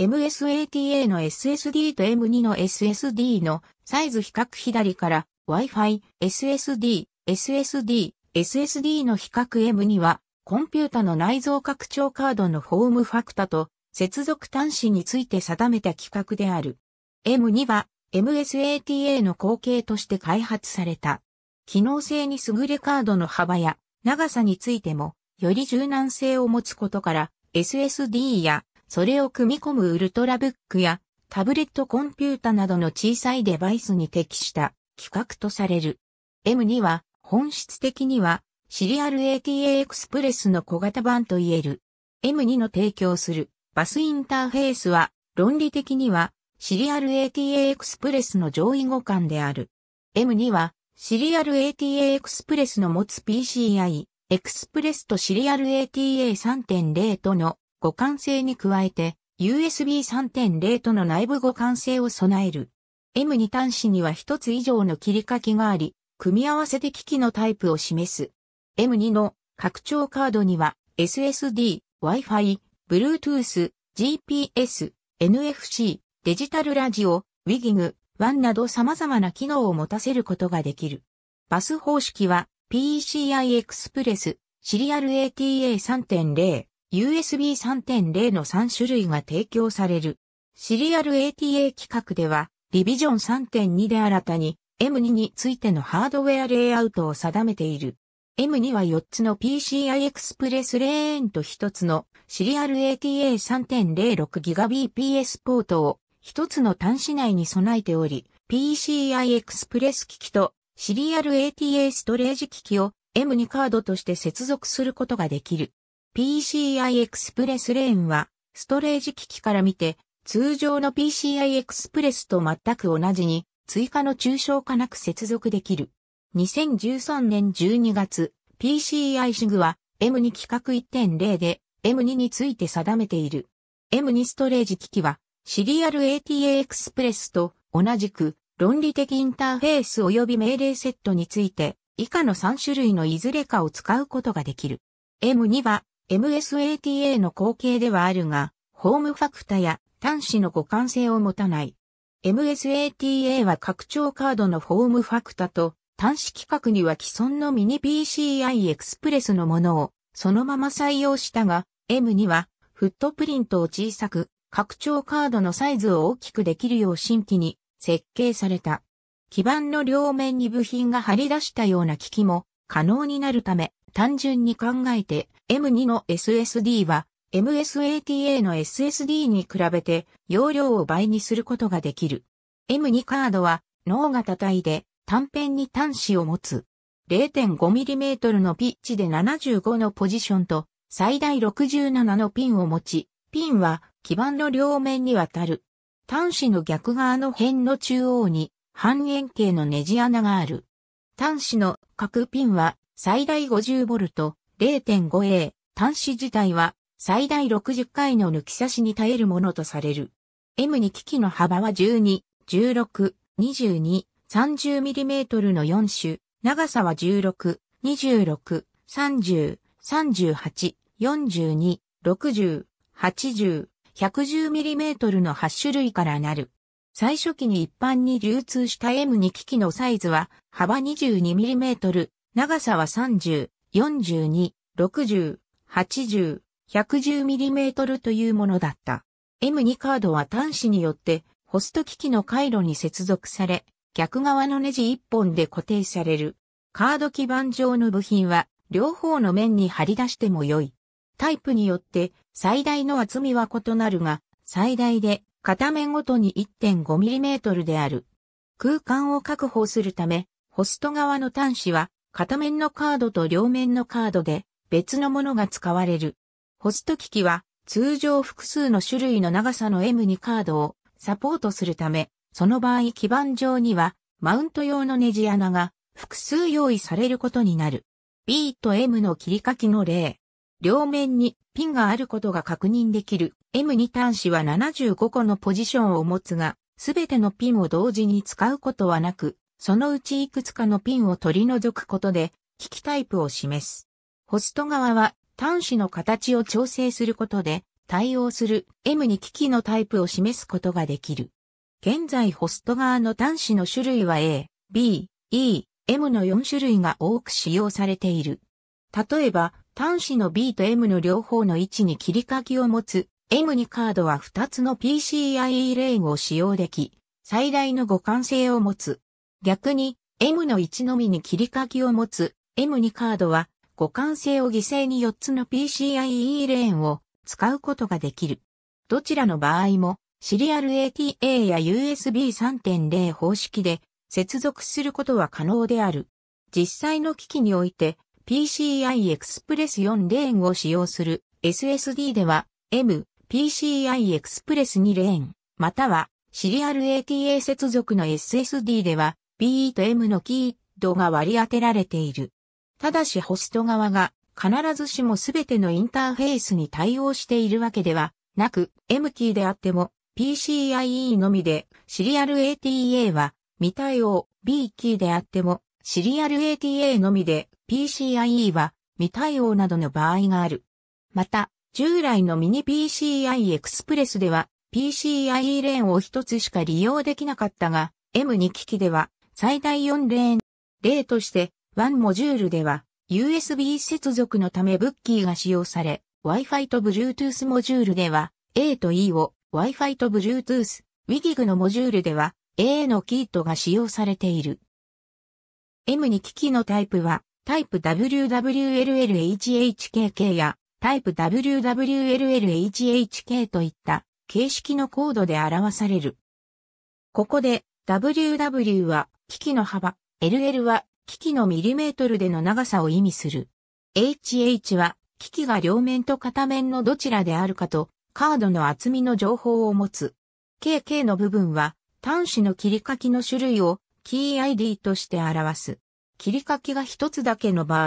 MSATA の SSD と M2 の SSD のサイズ比較左から Wi-Fi、SSD、SSD、SSD の比較 M2 はコンピュータの内蔵拡張カードのフォームファクタと接続端子について定めた規格である。M2 は MSATA の後継として開発された。機能性に優れカードの幅や長さについてもより柔軟性を持つことから SSD やそれを組み込むウルトラブックやタブレットコンピュータなどの小さいデバイスに適した規格とされる。M2 は本質的にはシリアル ATA エクスプレスの小型版と言える。M2 の提供するバスインターフェースは論理的にはシリアル ATA エクスプレスの上位互換である。M2 はシリアル ATA エクスプレスの持つ PCI エクスプレスとシリアル ATA3.0 との互換性に加えて USB 3.0との内部互換性を備える。M2 端子には一つ以上の切り欠きがあり、組み合わせて機器のタイプを示す。M2 の拡張カードには SSD、Wi-Fi、Bluetooth、GPS、NFC、デジタルラジオ、WIGIG、ンなど様々な機能を持たせることができる。バス方式は PCI Express、シリアル ATA3.0、USB 3.0の3種類が提供される。シリアル ATA 規格では、リビジョン3.2で新たに M2 についてのハードウェアレイアウトを定めている。M2 は4つの PCI Express レーンと1つのシリアル ATA3.06GBps ポートを1つの端子内に備えており、PCI Express 機器とシリアル ATA ストレージ機器を M2 カードとして接続することができる。PCI エクスプレスレーンは、ストレージ機器から見て、通常の PCI エクスプレスと全く同じに、追加の抽象化なく接続できる。2013年12月、PCI シグは M2 規格1.0で M2 について定めている。M2 ストレージ機器は、シリアル ATA エクスプレスと同じく、論理的インターフェース及び命令セットについて、以下の3種類のいずれかを使うことができる。M2 は MSATA の後継ではあるが、ホームファクタや端子の互換性を持たない。MSATA は拡張カードのホームファクタと端子規格には既存のミニ PCI エクスプレスのものをそのまま採用したが、M にはフットプリントを小さく、拡張カードのサイズを大きくできるよう新規に設計された。基板の両面に部品が張り出したような機器も可能になるため、単純に考えて M2 の SSD は MSATA の SSD に比べて容量を倍にすることができる。M2 カードは脳型体で短辺に端子を持つ。0.5mm のピッチで75のポジションと最大67のピンを持ち、ピンは基板の両面にわたる。端子の逆側の辺の中央に半円形のネジ穴がある。端子の各ピンは最大 50V、0.5A 端子自体は最大60回の抜き差しに耐えるものとされる。M に機器の幅は12、16、22、30mm の4種、長さは16、26、30、38、42、60、80、110mm の8種類からなる。最初期に一般に流通した M2 機器のサイズは幅 22mm、長さは30、42、60、80、110mm というものだった。M2 カードは端子によってホスト機器の回路に接続され、逆側のネジ1本で固定される。カード基板上の部品は両方の面に張り出しても良い。タイプによって最大の厚みは異なるが、最大で片面ごとに 1.5mm である。空間を確保するため、ホスト側の端子は片面のカードと両面のカードで別のものが使われる。ホスト機器は通常複数の種類の長さの M2 カードをサポートするため、その場合基板上にはマウント用のネジ穴が複数用意されることになる。B と M の切り欠きの例。両面にピンがあることが確認できる M2 端子は75個のポジションを持つが、すべてのピンを同時に使うことはなく、そのうちいくつかのピンを取り除くことで、機器タイプを示す。ホスト側は端子の形を調整することで対応する M に機器のタイプを示すことができる。現在ホスト側の端子の種類は A、B、E、M の4種類が多く使用されている。例えば、端子の B と M の両方の位置に切り欠きを持つ M にカードは2つの PCIe レーンを使用でき、最大の互換性を持つ。逆に M の1のみに切り欠きを持つ M2 カードは互換性を犠牲に4つの PCIe レーンを使うことができる。どちらの場合もシリアル ATA や USB 3.0方式で接続することは可能である。実際の機器において PCI Express 4レーンを使用する SSD では M、PCI Express 2レーン、またはシリアル ATA 接続の SSD では B と M のキードが割り当てられている。ただしホスト側が必ずしもすべてのインターフェースに対応しているわけではなく、M キーであっても PCIe のみで、シリアル ATA は未対応、B キーであっても、シリアル ATA のみで、PCIe は未対応などの場合がある。また、従来のミニ PCI e エクスプレスでは、PCIe レーンを一つしか利用できなかったが、M2 機器では、最大4レーン。例として、1モジュールでは、USB 接続のためブッキーが使用され、Wi-Fi と Bluetooth モジュールでは、A と E を Wi-Fi と Bluetooth、WIGIG のモジュールでは、A のキートが使用されている。M に機器のタイプは、タイプ WWLLHHKK やタイプ WWLLHHK といった形式のコードで表される。ここで WW は機器の幅、LL は機器のミリメートルでの長さを意味する。HH は機器が両面と片面のどちらであるかとカードの厚みの情報を持つ。KK の部分は端子の切り欠きの種類をキー ID として表す。切り欠きが一つだけの場合、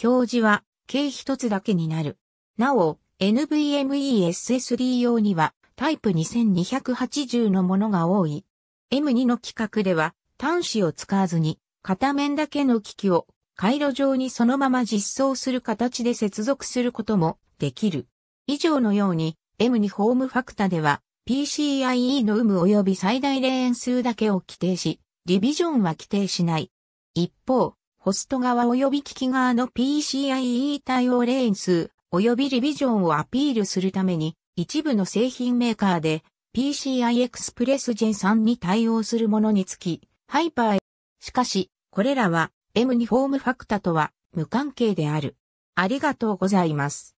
表示は K 一つだけになる。なお、n v m e s s d 用にはタイプ2280のものが多い。M2 の規格では端子を使わずに、片面だけの機器を回路上にそのまま実装する形で接続することもできる。以上のように M2 ホームファクタでは PCIe の有無及び最大レーン数だけを規定し、リビジョンは規定しない。一方、ホスト側及び機器側の PCIe 対応レーン数及びリビジョンをアピールするために、一部の製品メーカーで PCI Express Gen 3に対応するものにつき、ハイパー。しかし、これらは M にフォームファクタとは無関係である。ありがとうございます。